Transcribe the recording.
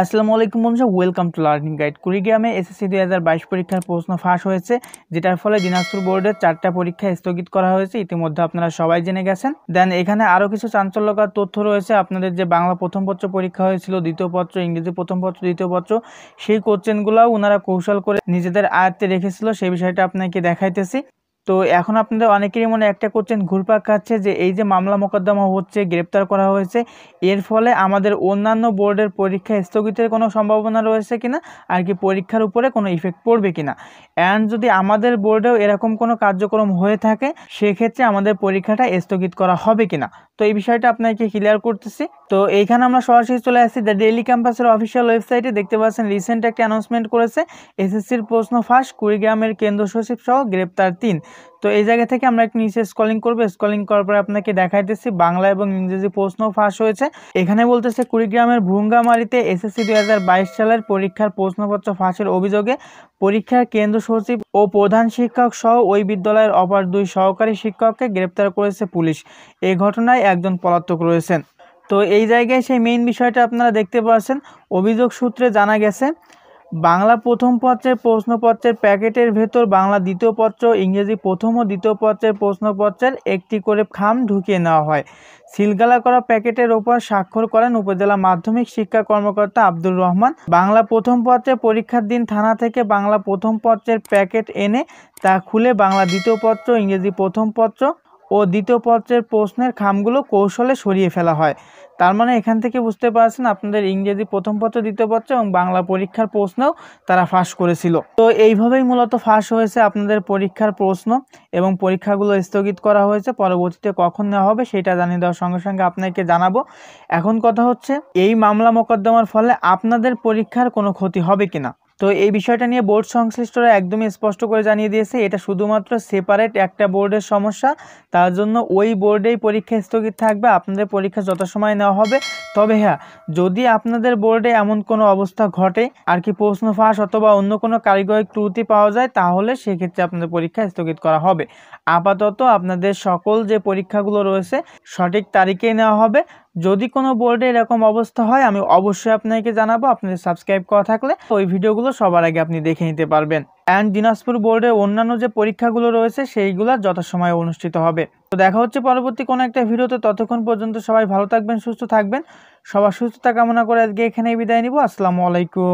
আসসালামু আলাইকুম বন্ধুরা ওয়েলকাম টু লার্নিং গাইড কুড়িগ্রামে এসএসসি দুই হাজার বাইশ পরীক্ষার প্রশ্ন ফাঁস হয়েছে যেটার ফলে দিনাজপুর বোর্ডের চারটা পরীক্ষা স্থগিত করা হয়েছে ইতিমধ্যে আপনারা সবাই জেনে গেছেন দেন এখানে আরও কিছু চাঞ্চল্যকর তথ্য রয়েছে আপনাদের যে বাংলা প্রথম পত্র পরীক্ষা হয়েছিল দ্বিতীয় পত্র ইংরেজি প্রথম পত্র দ্বিতীয় পত্র সেই কোশ্চেনগুলোও ওনারা কৌশল করে নিজেদের আয়ত্তে রেখেছিল সেই বিষয়টা আপনাকে দেখাইতেছি তো এখন আপনাদের অনেকেরই মনে একটা করছেন ঘুরপাক খাচ্ছে যে এই যে মামলা মোকদ্দমা হচ্ছে গ্রেপ্তার করা হয়েছে এর ফলে আমাদের অন্যান্য বোর্ডের পরীক্ষা স্থগিতের কোনো সম্ভাবনা রয়েছে কিনা আর কি পরীক্ষার উপরে কোনো ইফেক্ট পড়বে কিনা অ্যান্ড যদি আমাদের বোর্ডেও এরকম কোনো কার্যক্রম হয়ে থাকে সেক্ষেত্রে আমাদের পরীক্ষাটা স্থগিত করা হবে কিনা তো এই বিষয়টা আপনাকে ক্লিয়ার করতেছি তো এইখানে আমরা সরাসরি চলে আসছি দ্য ডেইলি ক্যাম্পাসের অফিসিয়াল ওয়েবসাইটে দেখতে পাচ্ছেন রিসেন্ট একটা অ্যানাউন্সমেন্ট করেছে এসএসসির প্রশ্ন ফাঁস কুড়িগ্রামের কেন্দ্র সচিব সহ গ্রেপ্তার তিন তো এই জায়গা থেকে আমরা একটু নিচে স্কলিং করবো স্কলিং করার পরে আপনাকে দেখাইতেছি বাংলা এবং ইংরেজি প্রশ্ন ফাঁস হয়েছে এখানে বলতেছে কুড়িগ্রামের ভুঙ্গামারিতে এসএসসি দুই সালের পরীক্ষার প্রশ্নপত্র ফাঁসের অভিযোগে পরীক্ষার কেন্দ্র সচিব ও প্রধান শিক্ষক সহ ওই বিদ্যালয়ের অপর দুই সহকারী শিক্ষককে গ্রেপ্তার করেছে পুলিশ এ ঘটনায় একজন পলাতক রয়েছেন তো এই জায়গায় সেই মেইন বিষয়টা আপনারা দেখতে পাচ্ছেন অভিযোগ সূত্রে জানা গেছে বাংলা প্রথম পত্রের প্রশ্নপত্রের প্যাকেটের ভেতর বাংলা দ্বিতীয় পত্র ইংরেজি প্রথম ও দ্বিতীয় পত্রের প্রশ্নপত্রের একটি করে খাম ঢুকিয়ে নেওয়া হয় সিলগালা করা প্যাকেটের ওপর স্বাক্ষর করেন উপজেলা মাধ্যমিক শিক্ষা কর্মকর্তা আব্দুর রহমান বাংলা প্রথম পত্রে পরীক্ষার দিন থানা থেকে বাংলা প্রথম পত্রের প্যাকেট এনে তা খুলে বাংলা দ্বিতীয় পত্র ইংরেজি প্রথম পত্র ও দ্বিতীয় পত্রের প্রশ্নের খামগুলো কৌশলে সরিয়ে ফেলা হয় তার মানে এখান থেকে বুঝতে পারছেন আপনাদের ইংরেজি প্রথম পত্র দ্বিতীয় পত্র এবং বাংলা পরীক্ষার প্রশ্নও তারা ফাঁস করেছিল তো এইভাবেই মূলত ফাঁস হয়েছে আপনাদের পরীক্ষার প্রশ্ন এবং পরীক্ষাগুলো স্থগিত করা হয়েছে পরবর্তীতে কখন নেওয়া হবে সেটা জানিয়ে দেওয়ার সঙ্গে সঙ্গে আপনাকে জানাবো এখন কথা হচ্ছে এই মামলা মোকদ্দমার ফলে আপনাদের পরীক্ষার কোনো ক্ষতি হবে কিনা তো এই বিষয়টা নিয়ে বোর্ড সংশ্লিষ্টরা একদমই স্পষ্ট করে জানিয়ে দিয়েছে এটা শুধুমাত্র সেপারেট একটা বোর্ডের সমস্যা তার জন্য ওই বোর্ডেই পরীক্ষা স্থগিত থাকবে আপনাদের পরীক্ষা যথাসময় নেওয়া হবে তবে হ্যাঁ যদি আপনাদের বোর্ডে এমন কোনো অবস্থা ঘটে আর কি প্রশ্ন ফাঁস অথবা অন্য কোনো কারিগরি ত্রুটি পাওয়া যায় তাহলে সেক্ষেত্রে আপনাদের পরীক্ষা স্থগিত করা হবে আপাতত আপনাদের সকল যে পরীক্ষাগুলো রয়েছে সঠিক তারিখেই নেওয়া হবে যদি কোনো বোর্ডে এরকম অবস্থা হয় আমি অবশ্যই আপনাকে জানাবো আপনাদের সাবস্ক্রাইব করা থাকলে ওই ভিডিওগুলো সবার আগে আপনি দেখে নিতে পারবেন অ্যান্ড দিনাজপুর বোর্ডের অন্যান্য যে পরীক্ষাগুলো রয়েছে সেইগুলো যথাসময়ে অনুষ্ঠিত হবে তো দেখা হচ্ছে পরবর্তী কোনো একটা ভিডিওতে ততক্ষণ পর্যন্ত সবাই ভালো থাকবেন সুস্থ থাকবেন সবার সুস্থতা কামনা করে আজকে এখানেই বিদায় নিব আসসালামু আলাইকুম